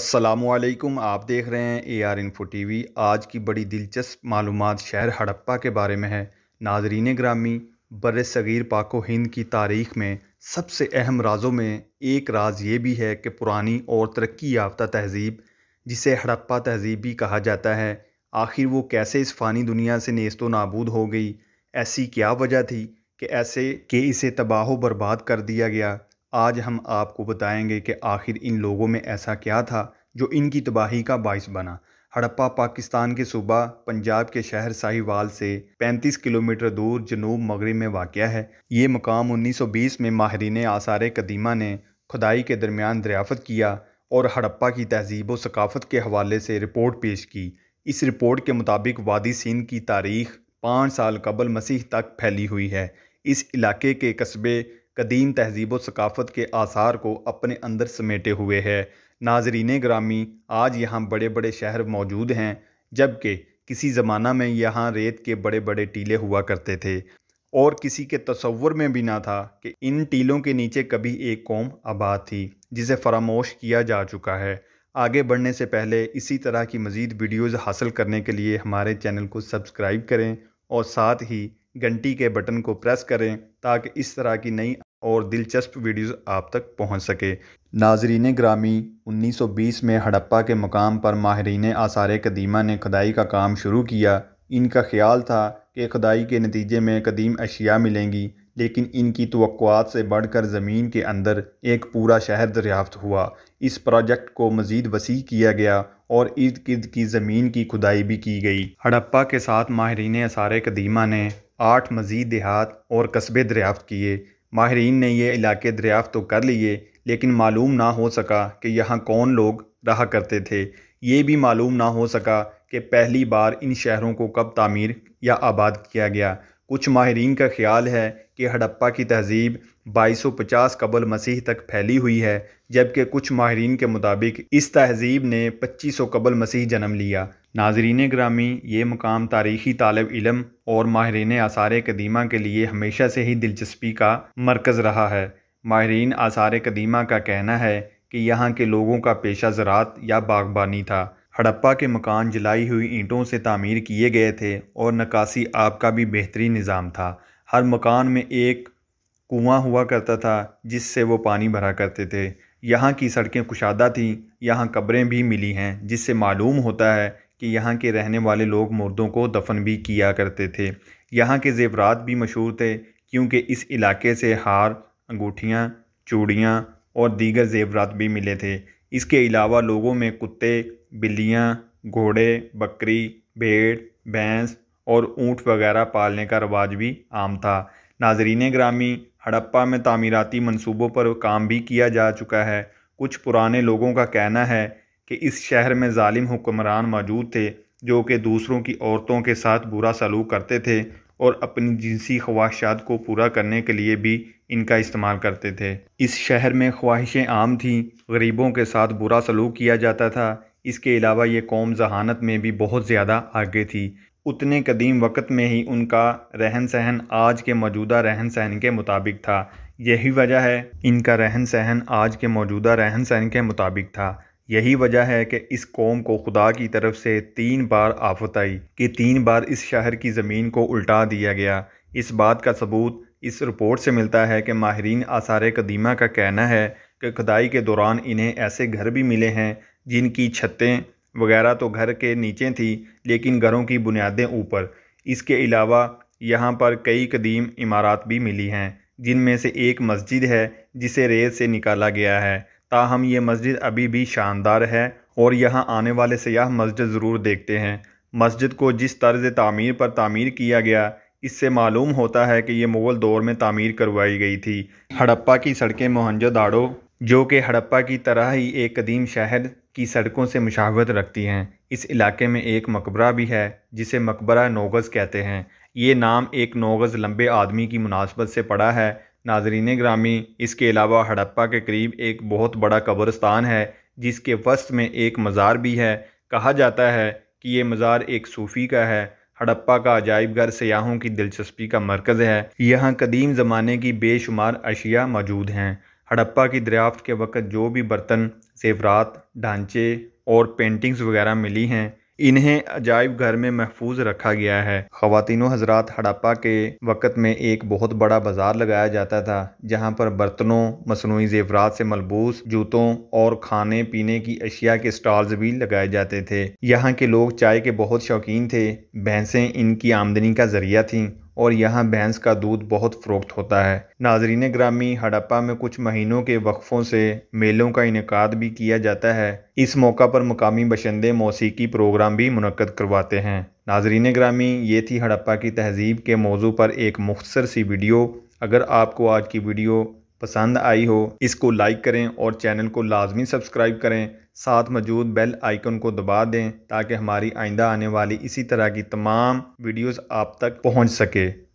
असलकुम आप देख रहे हैं A R info T V आज की बड़ी दिलचस्प मालूम शहर हड़प्पा के बारे में है नाजरीन ग्रामी बर सग़ीर पाको हिंद की तारीख में सबसे अहम राजों में एक राज ये भी है कि पुरानी और तरक्की याफ्ता तहजीब जिसे हड़प्पा तहजीब भी कहा जाता है आखिर वो कैसे इस फ़ानी दुनिया से नेस्तो नाबूद हो गई ऐसी क्या वजह थी कि ऐसे के इसे तबाह बर्बाद कर दिया गया आज हम आपको बताएंगे कि आखिर इन लोगों में ऐसा क्या था जो इनकी तबाही का बायस बना हड़प्पा पाकिस्तान के सूबा पंजाब के शहर साहिवाल से 35 किलोमीटर दूर जनूब मगरब में वाक़ है ये मकाम 1920 में माहरीन आसार कदीमा ने खुदाई के दरमियान दरियाफ़त किया और हड़प्पा की तहजीब व सकाफ़त के हवाले से रिपोर्ट पेश की इस रिपोर्ट के मुताबिक वादी सिंध की तारीख पाँच साल कबल मसीह तक फैली हुई है इस इलाके के कस्बे कदीम तहजीब सकाफ़त के आसार को अपने अंदर समेटे हुए है नाजरीन ग्रामी आज यहाँ बड़े बड़े शहर मौजूद हैं जबकि किसी ज़माना में यहाँ रेत के बड़े बड़े टीले हुआ करते थे और किसी के तस्वुर में भी ना था कि इन टीलों के नीचे कभी एक कौम आबाद थी जिसे फरामोश किया जा चुका है आगे बढ़ने से पहले इसी तरह की मज़ीद वीडियोज़ हासिल करने के लिए हमारे चैनल को सब्सक्राइब करें और साथ ही घंटी के बटन को प्रेस करें ताकि इस तरह की नई और दिलचस्प वीडियोस आप तक पहुंच सके नाजरीन ग्रामी 1920 में हड़प्पा के मकाम पर माहरीन आसार कदीमा ने खुदाई का काम शुरू किया इनका ख्याल था कि खुदाई के नतीजे में कदीम अशिया मिलेंगी लेकिन इनकी तो से बढ़कर ज़मीन के अंदर एक पूरा शहर दरियाफ्त हुआ इस प्रोजेक्ट को मज़ीद वसी किया गया और इर्द गिर्द की ज़मीन की खुदाई भी की गई हड़प्पा के साथ माहरीन आसार कदीमा ने आठ मज़ीद देहात और कस्बे दरियाफ्त किए माहरीन ने ये इलाके दरियाफ़ तो कर लिए लेकिन मालूम ना हो सका कि यहाँ कौन लोग रहा करते थे ये भी मालूम ना हो सका कि पहली बार इन शहरों को कब तामीर या आबाद किया गया कुछ माहरीन का ख्याल है कि हड़प्पा की तहजीब 2250 कबल मसीह तक फैली हुई है जबकि कुछ माहरीन के मुताबिक इस तहजीब ने 2500 कबल मसीह जन्म लिया नाजरीन ग्रामी ये मकाम तारीख़ी तालब इलम और माहरीन आसार कदीमा के लिए हमेशा से ही दिलचस्पी का मरकज़ रहा है माहरीन आसार कदीमा का कहना है कि यहाँ के लोगों का पेशा ज़रात या बागबानी था हड़प्पा के मकान जलाई हुई ईंटों से तामीर किए गए थे और नक्काशी आब का भी बेहतरीन निज़ाम था हर मकान में एक कुआं हुआ करता था जिससे वो पानी भरा करते थे यहाँ की सड़कें कुशादा थीं यहाँ कब्रें भी मिली हैं जिससे मालूम होता है कि यहाँ के रहने वाले लोग मुर्दों को दफन भी किया करते थे यहाँ के ज़ेवरात भी मशहूर थे क्योंकि इस इलाके से हार अंगूठियाँ चूड़ियाँ और दीगर ज़ेवरात भी मिले थे इसके अलावा लोगों में कुत्ते बिल्लियाँ घोड़े बकरी भेड़ भैंस और ऊँट वगैरह पालने का रवाज भी आम था नाजरीन ग्रामी हड़प्पा में तामीराती मंसूबों पर काम भी किया जा चुका है कुछ पुराने लोगों का कहना है कि इस शहर में ालिम हुक्मरान मौजूद थे जो कि दूसरों की औरतों के साथ बुरा सलूक करते थे और अपनी जिनसी ख्वाहिशात को पूरा करने के लिए भी इनका इस्तेमाल करते थे इस शहर में ख्वाहिशें आम थीं गरीबों के साथ बुरा सलूक किया जाता था इसके अलावा ये कौम जहानत में भी बहुत ज़्यादा आगे थी उतने कदीम वक्त में ही उनका रहन सहन आज के मौजूदा रहन सहन के मुताबिक था यही वजह है इनका रहन सहन आज के मौजूदा रहन सहन के मुताबिक था यही वजह है कि इस कौम को खुदा की तरफ से तीन बार आफत आई कि तीन बार इस शहर की ज़मीन को उल्टा दिया गया इस बात का सबूत इस रिपोर्ट से मिलता है कि माहरीन आसार कदीमा का कहना है कि खुदाई के दौरान इन्हें ऐसे घर भी मिले हैं जिनकी छतें वगैरह तो घर के नीचे थी लेकिन घरों की बुनियादें ऊपर इसके अलावा यहाँ पर कई कदीम इमारत भी मिली हैं जिनमें से एक मस्जिद है जिसे रेत से निकाला गया है ताहम ये मस्जिद अभी भी शानदार है और यहाँ आने वाले सयाह मस्जिद ज़रूर देखते हैं मस्जिद को जिस तर्ज तमीर पर तामीर किया गया इससे मालूम होता है कि ये मुग़ल दौर में तामीर करवाई गई थी हड़प्पा की सड़कें मोहनजो दाड़ो जो कि हड़प्पा की तरह ही एक कदीम शहर की सड़कों से मुशावत रखती हैं इस इलाके में एक मकबरा भी है जिसे मकबरा नोगज़ कहते हैं ये नाम एक नोगज़ लंबे आदमी की मुनासबत से पड़ा है नाजरीन ग्रामी इसके अलावा हड़प्पा के करीब एक बहुत बड़ा कब्रस्तान है जिसके वस्त में एक मज़ार भी है कहा जाता है कि ये मज़ार एक सूफ़ी का है हड़प्पा का अजायब घर सयाहों की दिलचस्पी का मरकज़ है यहाँ कदीम ज़माने की बेशुमार अशिया मौजूद हैं हड़प्पा की दरियाफ्त के वक़्त जो भी बर्तन जेवरात ढांचे और पेंटिंग्स वगैरह मिली हैं इन्हें अजायब घर में महफूज रखा गया है खातिन हजरात हड़प्पा के वक़्त में एक बहुत बड़ा बाजार लगाया जाता था जहाँ पर बर्तनों मसनू जेवरात से मलबूस जूतों और खाने पीने की अशिया के स्टॉल्स भी लगाए जाते थे यहाँ के लोग चाय के बहुत शौकीन थे भैंसें इनकी आमदनी का ज़रिया थीं और यहाँ भैंस का दूध बहुत फ़रोख्त होता है नाजरीन ग्रामी हड़प्पा में कुछ महीनों के वक्फ़ों से मेलों का इनका भी किया जाता है इस मौका पर मुकामी बशंदे मौसीकी प्रोग्राम भी मनक़द करवाते हैं नाजरीन ग्रामी ये थी हड़प्पा की तहज़ीब के मौजू पर एक मुख्तर सी वीडियो अगर आपको आज की वीडियो पसंद आई हो इसको लाइक करें और चैनल को लाजमी सब्सक्राइब करें साथ मौजूद बेल आइकन को दबा दें ताकि हमारी आइंदा आने वाली इसी तरह की तमाम वीडियोस आप तक पहुंच सके